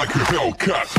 like a Hellcat.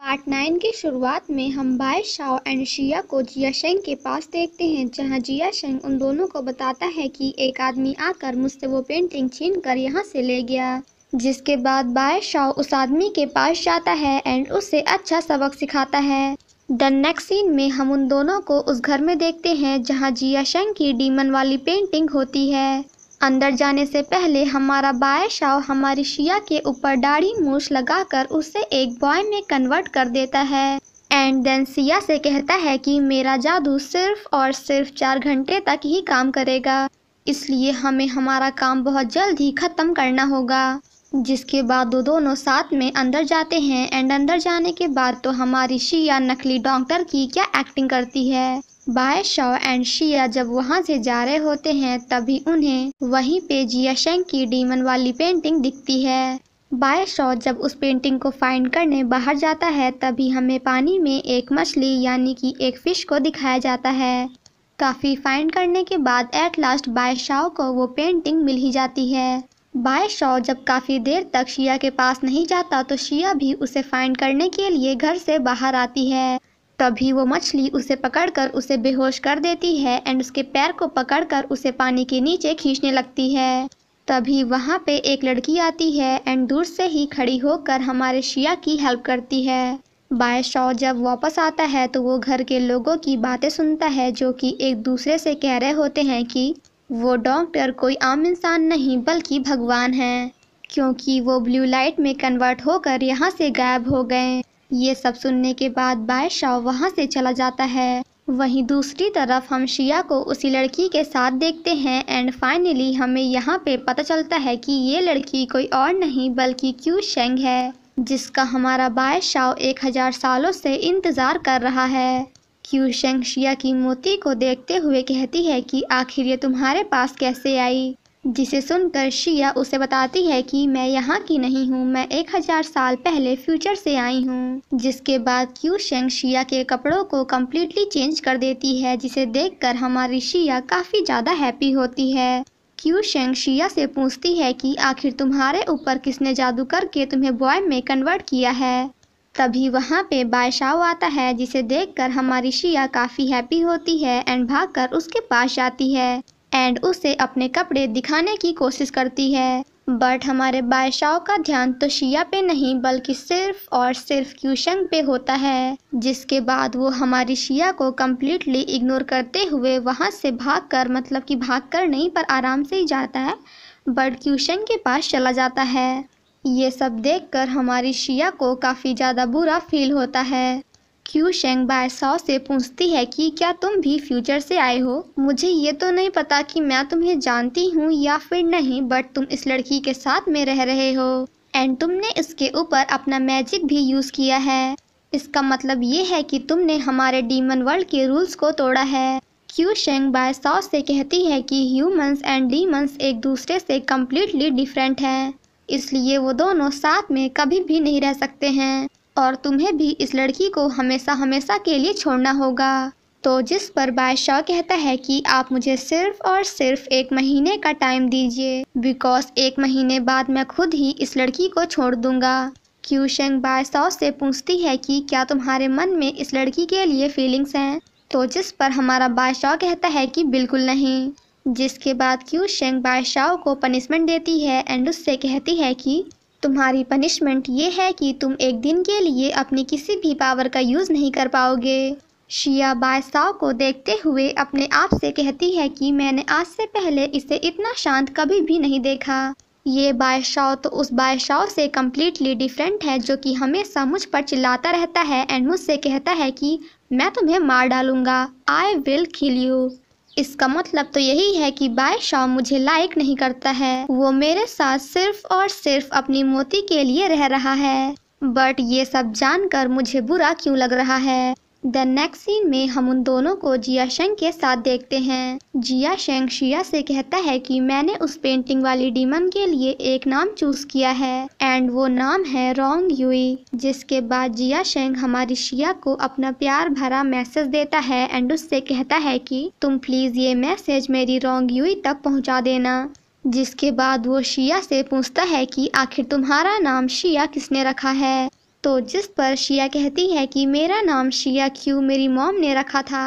Part nine की शुरुआत में हम बाय शाओ एंड शिया को जिया शेंग के पास देखते हैं जहां जिया शेंग उन दोनों को बताता है कि एक आदमी आकर मुझसे वो पेंटिंग छीन कर यहाँ से ले गया जिसके बाद बादशाह उस आदमी के पास जाता है एंड उसे अच्छा सबक सिखाता है द नेक्स्ट सीन में हम उन दोनों को उस घर में देखते हैं जहाँ जिया शंग की डीमन वाली पेंटिंग होती है अंदर जाने से पहले हमारा बादशाह हमारी शिया के ऊपर दाढ़ी मूछ लगाकर उसे एक बॉय में कन्वर्ट कर देता है एंड देन सिया से कहता है कि मेरा जादू सिर्फ और सिर्फ चार घंटे तक ही काम करेगा इसलिए हमें हमारा काम बहुत जल्द ही ख़त्म करना होगा जिसके बाद वो दोनों साथ में अंदर जाते हैं एंड अंदर जाने के बाद तो हमारी शिया नकली डॉक्टर की क्या एक्टिंग करती है बाय शव एंड शिया जब वहाँ से जा रहे होते हैं तभी उन्हें वहीं पे जिया शेंग की डीमन वाली पेंटिंग दिखती है बाय शव जब उस पेंटिंग को फाइंड करने बाहर जाता है तभी हमें पानी में एक मछली यानी कि एक फ़िश को दिखाया जाता है काफ़ी फाइंड करने के बाद एट लास्ट बाय शाओ को वो पेंटिंग मिल ही जाती है शॉ जब काफ़ी देर तक शिया के पास नहीं जाता तो शिया भी उसे फाइंड करने के लिए घर से बाहर आती है तभी वो मछली उसे पकड़कर उसे बेहोश कर देती है एंड उसके पैर को पकड़कर उसे पानी के नीचे खींचने लगती है तभी वहाँ पे एक लड़की आती है एंड दूर से ही खड़ी होकर हमारे शिया की हेल्प करती है बाय शॉ जब वापस आता है तो वो घर के लोगों की बातें सुनता है जो कि एक दूसरे से कह रहे होते हैं कि वो डॉक्टर कोई आम इंसान नहीं बल्कि भगवान हैं क्योंकि वो ब्लू लाइट में कन्वर्ट होकर यहाँ से गायब हो गए ये सब सुनने के बाद बादशाह वहाँ से चला जाता है वहीं दूसरी तरफ हम शिया को उसी लड़की के साथ देखते हैं एंड फाइनली हमें यहाँ पे पता चलता है कि ये लड़की कोई और नहीं बल्कि क्यू शेंग है जिसका हमारा बादशाह एक हज़ार सालों से इंतज़ार कर रहा है क्यूशेंगशिया की मोती को देखते हुए कहती है कि आखिर ये तुम्हारे पास कैसे आई जिसे सुनकर शिया उसे बताती है कि मैं यहाँ की नहीं हूँ मैं एक हजार साल पहले फ्यूचर से आई हूँ जिसके बाद क्यू शेंग शिया के कपड़ों को कम्प्लीटली चेंज कर देती है जिसे देखकर हमारी शिया काफ़ी ज़्यादा हैप्पी होती है क्यू शेंग शिया से पूछती है कि आखिर तुम्हारे ऊपर किसने जादू करके तुम्हें बॉय में कन्वर्ट किया है तभी वहाँ पे बादशाह आता है जिसे देखकर हमारी शिया काफ़ी हैप्पी होती है एंड भागकर उसके पास जाती है एंड उसे अपने कपड़े दिखाने की कोशिश करती है बट हमारे बादशाह का ध्यान तो शिया पे नहीं बल्कि सिर्फ और सिर्फ क्यूशंग पे होता है जिसके बाद वो हमारी शिया को कम्प्लीटली इग्नोर करते हुए वहाँ से भागकर मतलब कि भागकर नहीं पर आराम से ही जाता है बट क्यूशंग के पास चला जाता है ये सब देखकर हमारी शिया को काफ़ी ज़्यादा बुरा फील होता है क्यू शेंग सौ से पूछती है कि क्या तुम भी फ्यूचर से आए हो मुझे ये तो नहीं पता कि मैं तुम्हें जानती हूँ या फिर नहीं बट तुम इस लड़की के साथ में रह रहे हो एंड तुमने इसके ऊपर अपना मैजिक भी यूज़ किया है इसका मतलब ये है कि तुमने हमारे डीमन वर्ल्ड के रूल्स को तोड़ा है क्यू शेंग सौ से कहती है कि ह्यूमंस एंड डीमंस एक दूसरे से कम्प्लीटली डिफरेंट हैं इसलिए वो दोनों साथ में कभी भी नहीं रह सकते हैं और तुम्हें भी इस लड़की को हमेशा हमेशा के लिए छोड़ना होगा तो जिस पर बादशाह कहता है कि आप मुझे सिर्फ और सिर्फ एक महीने का टाइम दीजिए बिकॉज एक महीने बाद मैं खुद ही इस लड़की को छोड़ दूंगा क्यूशंग बादशाह से पूछती है कि क्या तुम्हारे मन में इस लड़की के लिए फीलिंग्स हैं तो जिस पर हमारा बादशाह कहता है कि बिल्कुल नहीं जिसके बाद शेंग बादशाह को पनिशमेंट देती है एंड उससे कहती है कि तुम्हारी पनिशमेंट ये है कि तुम एक दिन के लिए अपनी किसी भी पावर का यूज़ नहीं कर पाओगे शिया बादशाह को देखते हुए अपने आप से कहती है कि मैंने आज से पहले इसे इतना शांत कभी भी नहीं देखा ये बादशाह तो उस बादशाह से कम्प्लीटली डिफरेंट है जो कि हमेशा मुझ पर चिल्लाता रहता है एंड मुझसे कहता है कि मैं तुम्हें मार डालूंगा आई विल किल यू इसका मतलब तो यही है कि शॉ मुझे लाइक नहीं करता है वो मेरे साथ सिर्फ और सिर्फ अपनी मोती के लिए रह रहा है बट ये सब जानकर मुझे बुरा क्यों लग रहा है द नेक्स्ट सीन में हम उन दोनों को जिया शेंग के साथ देखते हैं जिया शेंग शिया से कहता है कि मैंने उस पेंटिंग वाली डीमन के लिए एक नाम चूज किया है एंड वो नाम है रोंग यूई जिसके बाद जिया शेंग हमारी शिया को अपना प्यार भरा मैसेज देता है एंड उससे कहता है कि तुम प्लीज ये मैसेज मेरी रोंग यूई तक पहुँचा देना जिसके बाद वो शिया से पूछता है कि आखिर तुम्हारा नाम शिया किसने रखा है तो जिस पर शिया कहती है कि मेरा नाम शिया क्यू मेरी मॉम ने रखा था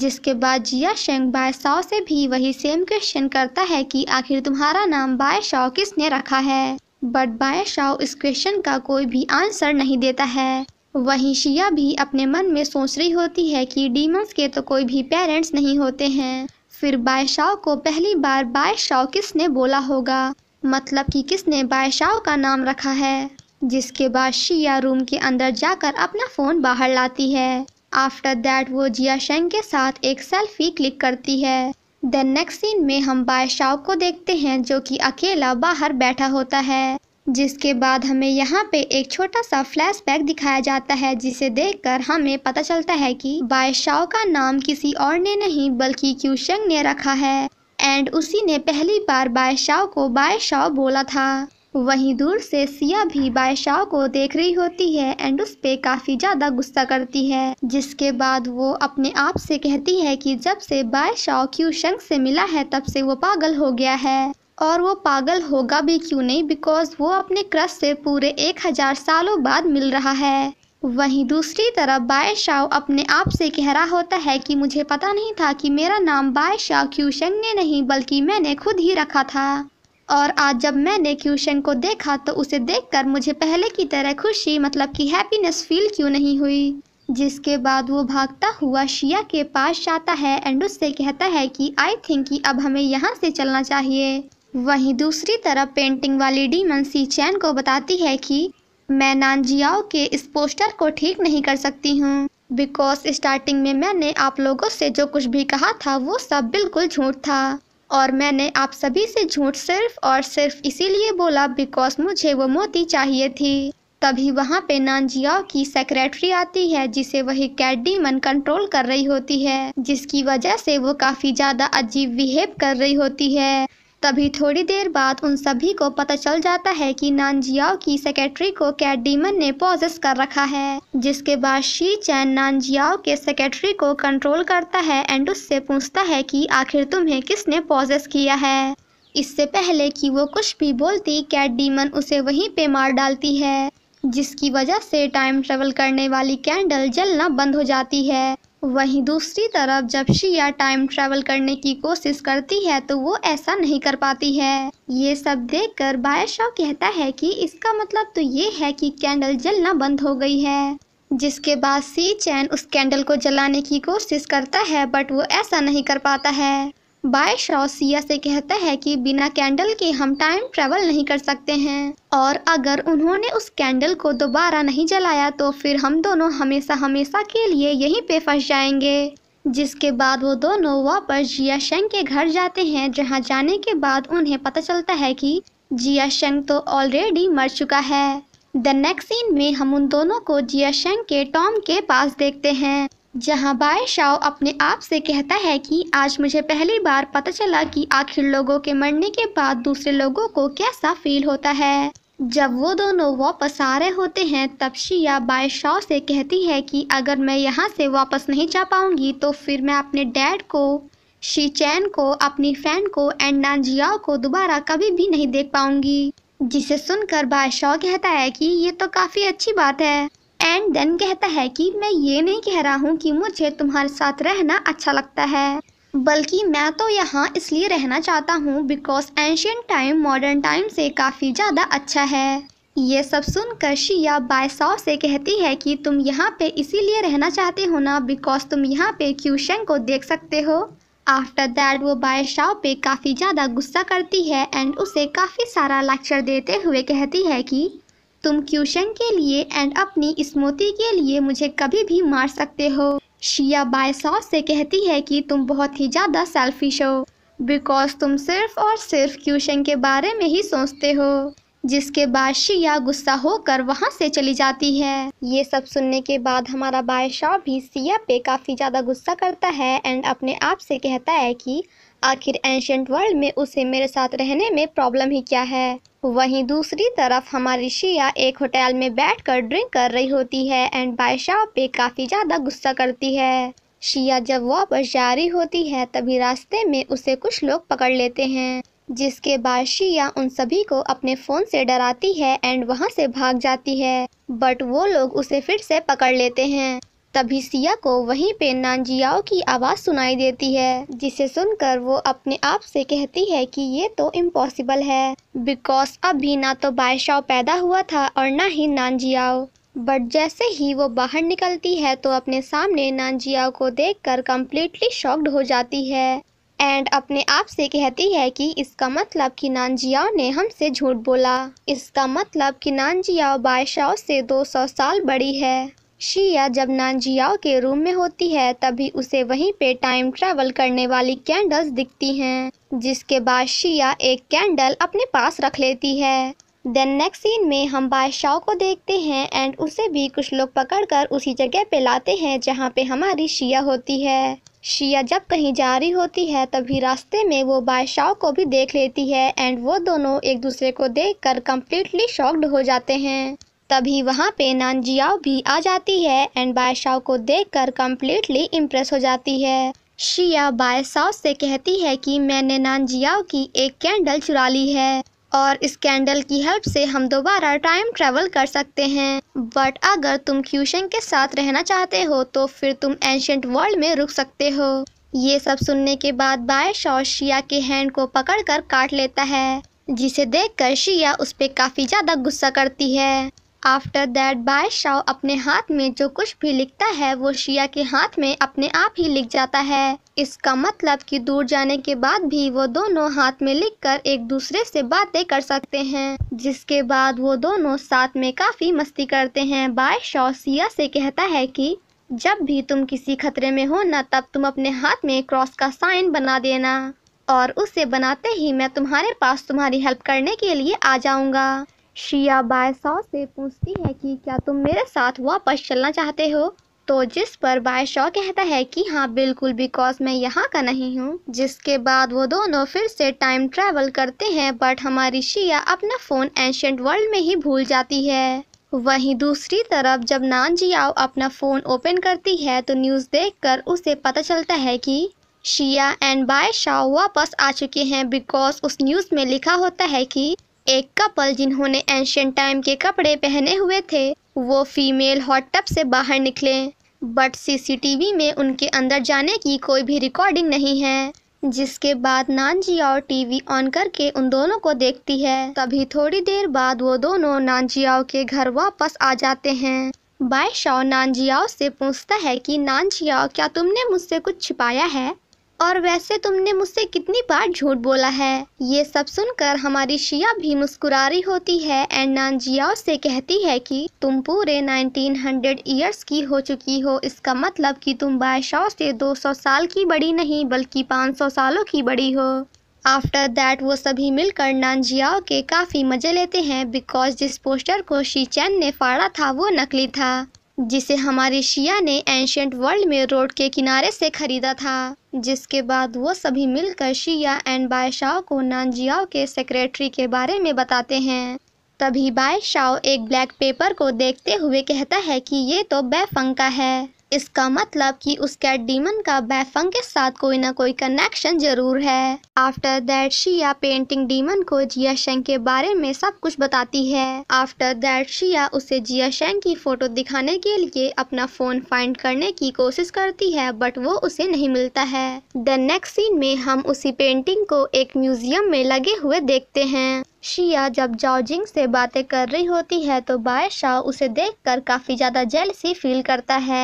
जिसके बाद जिया शेंग बाय शाओ से भी वही सेम क्वेश्चन करता है कि आखिर तुम्हारा नाम बाय शाओ किसने रखा है बट बाय शाओ इस क्वेश्चन का कोई भी आंसर नहीं देता है वहीं शिया भी अपने मन में सोच रही होती है कि डीमंस के तो कोई भी पेरेंट्स नहीं होते हैं फिर बादशाह को पहली बार बादशाह किसने बोला होगा मतलब कि किसने शाव का नाम रखा है जिसके बाद शिया रूम के अंदर जाकर अपना फ़ोन बाहर लाती है आफ्टर दैट वो जिया शेंग के साथ एक सेल्फी क्लिक करती है देन नेक्स्ट सीन में हम बाय शाओ को देखते हैं जो कि अकेला बाहर बैठा होता है जिसके बाद हमें यहाँ पे एक छोटा सा फ्लैशबैक दिखाया जाता है जिसे देखकर हमें पता चलता है कि बाय शाओ का नाम किसी और ने नहीं बल्कि क्यूशंग ने रखा है एंड उसी ने पहली बार बाय शाओ को बाय शाओ बोला था वहीं दूर से सिया भी बादशाह को देख रही होती है एंड उस पर काफ़ी ज़्यादा गुस्सा करती है जिसके बाद वो अपने आप से कहती है कि जब से बादशाह क्यू शंक से मिला है तब से वो पागल हो गया है और वो पागल होगा भी क्यों नहीं बिकॉज वो अपने क्रश से पूरे एक हज़ार सालों बाद मिल रहा है वहीं दूसरी तरफ बायशाह अपने आप से कह रहा होता है कि मुझे पता नहीं था कि मेरा नाम बादशाह क्यूशंग ने नहीं बल्कि मैंने खुद ही रखा था और आज जब मैंने क्यूशन को देखा तो उसे देखकर मुझे पहले की तरह खुशी मतलब कि हैप्पीनेस फील क्यों नहीं हुई जिसके बाद वो भागता हुआ शिया के पास जाता है एंड उससे कहता है कि आई थिंक कि अब हमें यहाँ से चलना चाहिए वहीं दूसरी तरफ पेंटिंग वाली डीमन सी चैन को बताती है कि मैं नानजियाओ के इस पोस्टर को ठीक नहीं कर सकती हूँ बिकॉज स्टार्टिंग में मैंने आप लोगों से जो कुछ भी कहा था वो सब बिल्कुल झूठ था और मैंने आप सभी से झूठ सिर्फ और सिर्फ इसीलिए बोला बिकॉज मुझे वो मोती चाहिए थी तभी वहाँ पे नानजियाओ की सेक्रेटरी आती है जिसे वही कैडी मन कंट्रोल कर रही होती है जिसकी वजह से वो काफ़ी ज़्यादा अजीब बिहेव कर रही होती है तभी थोड़ी देर बाद उन सभी को पता चल जाता है कि नानजियाओ की सेक्रेटरी को कैट डीमन ने पॉजेस कर रखा है जिसके बाद शी चैन नानजियाओ के सेक्रेटरी को कंट्रोल करता है एंड उससे पूछता है कि आखिर तुम्हें किसने पॉजेस किया है इससे पहले कि वो कुछ भी बोलती कैट डीमन उसे वहीं पे मार डालती है जिसकी वजह से टाइम ट्रेवल करने वाली कैंडल जलना बंद हो जाती है वहीं दूसरी तरफ जब शिया टाइम ट्रेवल करने की कोशिश करती है तो वो ऐसा नहीं कर पाती है ये सब देखकर बायशा कहता है कि इसका मतलब तो ये है कि कैंडल जलना बंद हो गई है जिसके बाद सी चैन उस कैंडल को जलाने की कोशिश करता है बट वो ऐसा नहीं कर पाता है बाय शॉसिया से कहता है कि बिना कैंडल के हम टाइम ट्रेवल नहीं कर सकते हैं और अगर उन्होंने उस कैंडल को दोबारा नहीं जलाया तो फिर हम दोनों हमेशा हमेशा के लिए यहीं पे फंस जाएंगे जिसके बाद वो दोनों वापस जिया शेंग के घर जाते हैं जहां जाने के बाद उन्हें पता चलता है कि जिया शेंग तो ऑलरेडी मर चुका है द नेक्स्ट सीन में हम उन दोनों को जिया शेंग के टॉम के पास देखते हैं जहां बाय शाओ अपने आप से कहता है कि आज मुझे पहली बार पता चला कि आखिर लोगों के मरने के बाद दूसरे लोगों को कैसा फील होता है जब वो दोनों वापस आ रहे होते हैं तब शिया बाय शाओ से कहती है कि अगर मैं यहाँ से वापस नहीं जा पाऊँगी तो फिर मैं अपने डैड को शी चैन को अपनी फ्रेंड को एंड नानजियाओ को दोबारा कभी भी नहीं देख पाऊंगी जिसे सुनकर बाय शाओ कहता है कि ये तो काफ़ी अच्छी बात है एंड देन कहता है कि मैं ये नहीं कह रहा हूँ कि मुझे तुम्हारे साथ रहना अच्छा लगता है बल्कि मैं तो यहाँ इसलिए रहना चाहता हूँ because ancient time modern time से काफ़ी ज़्यादा अच्छा है ये सब सुनकर शिया बायसाव से कहती है कि तुम यहाँ पे इसीलिए रहना चाहते हो ना बिकॉज तुम यहाँ पे क्यूशन को देख सकते हो आफ्टर दैट वो बायसाव पे काफ़ी ज़्यादा गुस्सा करती है एंड उसे काफ़ी सारा लेक्चर देते हुए कहती है कि तुम क्यूशन के लिए एंड अपनी स्मृति के लिए मुझे कभी भी मार सकते हो शिया बायसॉ से कहती है कि तुम बहुत ही ज़्यादा सेल्फिश हो बिकॉज तुम सिर्फ और सिर्फ क्यूशन के बारे में ही सोचते हो जिसके बाद शिया गुस्सा होकर वहाँ से चली जाती है ये सब सुनने के बाद हमारा बादशाह भी सिया पे काफ़ी ज़्यादा गुस्सा करता है एंड अपने आप से कहता है कि आखिर एंशंट वर्ल्ड में उसे मेरे साथ रहने में प्रॉब्लम ही क्या है वहीं दूसरी तरफ हमारी शिया एक होटल में बैठकर ड्रिंक कर रही होती है एंड बादशाह पे काफ़ी ज़्यादा गुस्सा करती है शिया जब वापस जा रही होती है तभी रास्ते में उसे कुछ लोग पकड़ लेते हैं जिसके बाद शिया उन सभी को अपने फ़ोन से डराती है एंड वहाँ से भाग जाती है बट वो लोग उसे फिर से पकड़ लेते हैं तभी सिया को वहीं पे नानजियाओ की आवाज़ सुनाई देती है जिसे सुनकर वो अपने आप से कहती है कि ये तो इम्पॉसिबल है बिकॉज अभी ना तो बादशाह पैदा हुआ था और ना ही नानजियाओ बट जैसे ही वो बाहर निकलती है तो अपने सामने नानजियाओ को कर कम्प्लीटली शॉक्ड हो जाती है एंड अपने आप से कहती है कि इसका मतलब कि नानजियाओ ने हमसे झूठ बोला इसका मतलब कि नानजियाओ बायशाओ से 200 साल बड़ी है शिया जब नानजियाओ के रूम में होती है तभी उसे वहीं पे टाइम ट्रैवल करने वाली कैंडल्स दिखती हैं जिसके बाद शिया एक कैंडल अपने पास रख लेती है देन नेक्स्ट सीन में हम बादशाह को देखते हैं एंड उसे भी कुछ लोग पकड़कर उसी जगह पे लाते हैं जहाँ पे हमारी शिया होती है शिया जब कहीं जा रही होती है तभी रास्ते में वो बादशाह को भी देख लेती है एंड वो दोनों एक दूसरे को देखकर कंप्लीटली शॉक्ड हो जाते हैं तभी वहाँ पे नानजियाओ भी आ जाती है एंड बादशाह को देख कर कम्प्लीटली इम्प्रेस हो जाती है शिया बायसाओ से कहती है कि मैंने नानजियाओ की एक कैंडल चुरा ली है और इस कैंडल की हेल्प से हम दोबारा टाइम ट्रेवल कर सकते हैं बट अगर तुम क्यूशन के साथ रहना चाहते हो तो फिर तुम एंशंट वर्ल्ड में रुक सकते हो ये सब सुनने के बाद बादशाह शिया के हैंड को पकड़कर काट लेता है जिसे देखकर शिया उस पर काफ़ी ज़्यादा गुस्सा करती है आफ्टर दैट बादशाह अपने हाथ में जो कुछ भी लिखता है वो शिया के हाथ में अपने आप ही लिख जाता है इसका मतलब कि दूर जाने के बाद भी वो दोनों हाथ में लिखकर एक दूसरे से बातें कर सकते हैं जिसके बाद वो दोनों साथ में काफ़ी मस्ती करते हैं बादशाह शिया से कहता है कि जब भी तुम किसी खतरे में हो ना तब तुम अपने हाथ में क्रॉस का साइन बना देना और उसे बनाते ही मैं तुम्हारे पास तुम्हारी हेल्प करने के लिए आ जाऊंगा शिया बायसॉ से पूछती है कि क्या तुम मेरे साथ वापस चलना चाहते हो तो जिस पर बायशॉ कहता है कि हाँ बिल्कुल बिकॉज मैं यहाँ का नहीं हूँ जिसके बाद वो दोनों फिर से टाइम ट्रैवल करते हैं बट हमारी शिया अपना फ़ोन एंशंट वर्ल्ड में ही भूल जाती है वहीं दूसरी तरफ जब नान जियाओ अपना फ़ोन ओपन करती है तो न्यूज़ देखकर उसे पता चलता है कि शिया एंड बाय शाह वापस आ चुके हैं बिकॉज उस न्यूज़ में लिखा होता है कि एक कपल जिन्होंने एंशियंट टाइम के कपड़े पहने हुए थे वो फीमेल हॉट टब से बाहर निकले बट सीसीटीवी में उनके अंदर जाने की कोई भी रिकॉर्डिंग नहीं है जिसके बाद नानजिया और टीवी ऑन करके उन दोनों को देखती है तभी थोड़ी देर बाद वो दोनों आओ के घर वापस आ जाते हैं बायशाओ आओ से पूछता है कि आओ क्या तुमने मुझसे कुछ छिपाया है और वैसे तुमने मुझसे कितनी बार झूठ बोला है ये सब सुनकर हमारी शिया भी मुस्कुरा रही होती है एंड नानजियाओ से कहती है कि तुम पूरे 1900 ईयर्स की हो चुकी हो इसका मतलब कि तुम बादशाह से 200 साल की बड़ी नहीं बल्कि 500 सालों की बड़ी हो आफ्टर दैट वो सभी मिलकर नानजियाओ के काफ़ी मज़े लेते हैं बिकॉज जिस पोस्टर को शी चैन ने फाड़ा था वो नकली था जिसे हमारे शिया ने एंशियंट वर्ल्ड में रोड के किनारे से खरीदा था जिसके बाद वो सभी मिलकर शिया एंड बायशाओ को नानजियाओ के सेक्रेटरी के बारे में बताते हैं तभी बायशाओ एक ब्लैक पेपर को देखते हुए कहता है कि ये तो बेफंका है इसका मतलब कि उसका डीमन का बैफंग के साथ कोई ना कोई कनेक्शन जरूर है after that Xia painting demon को जिया शेंग के बारे में सब कुछ बताती है आफ्टर दैट शिया उसे जिया शेंग की फोटो दिखाने के लिए अपना फोन फाइंड करने की कोशिश करती है बट वो उसे नहीं मिलता है द नेक्स्ट सीन में हम उसी पेंटिंग को एक म्यूजियम में लगे हुए देखते हैं शिया जब जॉर्जिंग से बातें कर रही होती है तो बायशाह उसे देखकर काफ़ी ज़्यादा जेलसी फील करता है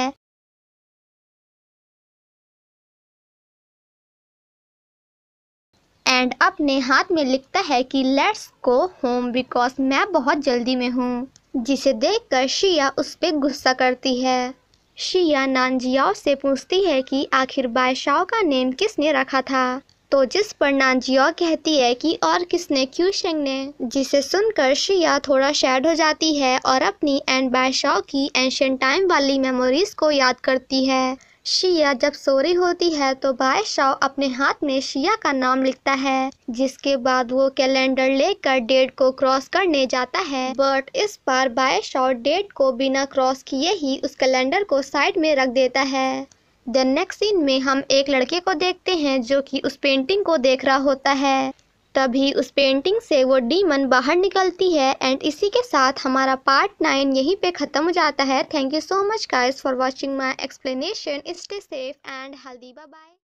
एंड अपने हाथ में लिखता है कि लेट्स को होम बिकॉज मैं बहुत जल्दी में हूँ जिसे देखकर शिया उस पर गुस्सा करती है शिया नानजियाओ से पूछती है कि आखिर बायशाओ का नेम किसने रखा था तो जिस पर नानजिया कहती है कि और किसने शेंग ने जिसे सुनकर शिया थोड़ा शैड हो जाती है और अपनी एंड बादशाह की एंशियन टाइम वाली मेमोरीज को याद करती है शिया जब सो रही होती है तो बादशाह अपने हाथ में शिया का नाम लिखता है जिसके बाद वो कैलेंडर लेकर डेट को क्रॉस करने जाता है बट इस बार बाय बादशाह डेट को बिना क्रॉस किए ही उस कैलेंडर को साइड में रख देता है द नेक्स्ट सीन में हम एक लड़के को देखते हैं जो कि उस पेंटिंग को देख रहा होता है तभी उस पेंटिंग से वो डीमन बाहर निकलती है एंड इसी के साथ हमारा पार्ट नाइन यहीं पे ख़त्म हो जाता है thank you so much guys for watching my explanation stay safe and healthy bye